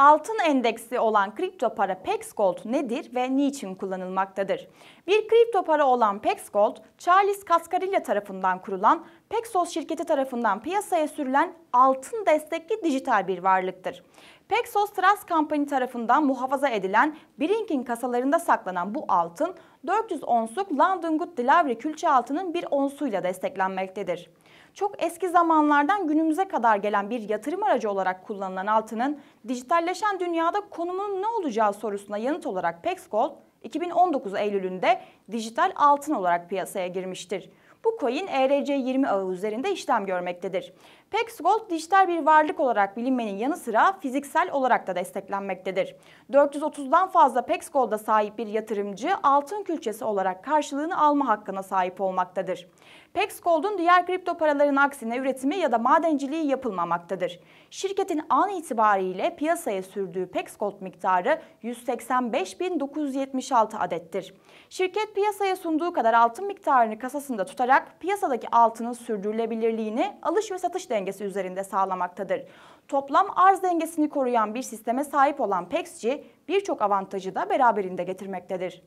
altın endeksi olan kripto para PEX Gold nedir ve niçin kullanılmaktadır? Bir kripto para olan PEX Gold, Charles Cascarilla tarafından kurulan Pexos şirketi tarafından piyasaya sürülen altın destekli dijital bir varlıktır. Pexos Trust Company tarafından muhafaza edilen Brinking kasalarında saklanan bu altın 400 onsluk London Good Delivery külçe altının bir onsuyla desteklenmektedir. Çok eski zamanlardan günümüze kadar gelen bir yatırım aracı olarak kullanılan altının dijitalleşen dünyada konumunun ne olacağı sorusuna yanıt olarak Pexgold 2019 Eylül'ünde dijital altın olarak piyasaya girmiştir. Bu coin ERC20 ağı üzerinde işlem görmektedir. PEX Gold dijital bir varlık olarak bilinmenin yanı sıra fiziksel olarak da desteklenmektedir. 430'dan fazla PEX Gold'a sahip bir yatırımcı altın külçesi olarak karşılığını alma hakkına sahip olmaktadır. PEX Gold'un diğer kripto paraların aksine üretimi ya da madenciliği yapılmamaktadır. Şirketin an itibariyle piyasaya sürdüğü PEX Gold miktarı 185.976 adettir. Şirket piyasaya sunduğu kadar altın miktarını kasasında tutarak olarak piyasadaki altının sürdürülebilirliğini alış ve satış dengesi üzerinde sağlamaktadır. Toplam arz dengesini koruyan bir sisteme sahip olan Pexci birçok avantajı da beraberinde getirmektedir.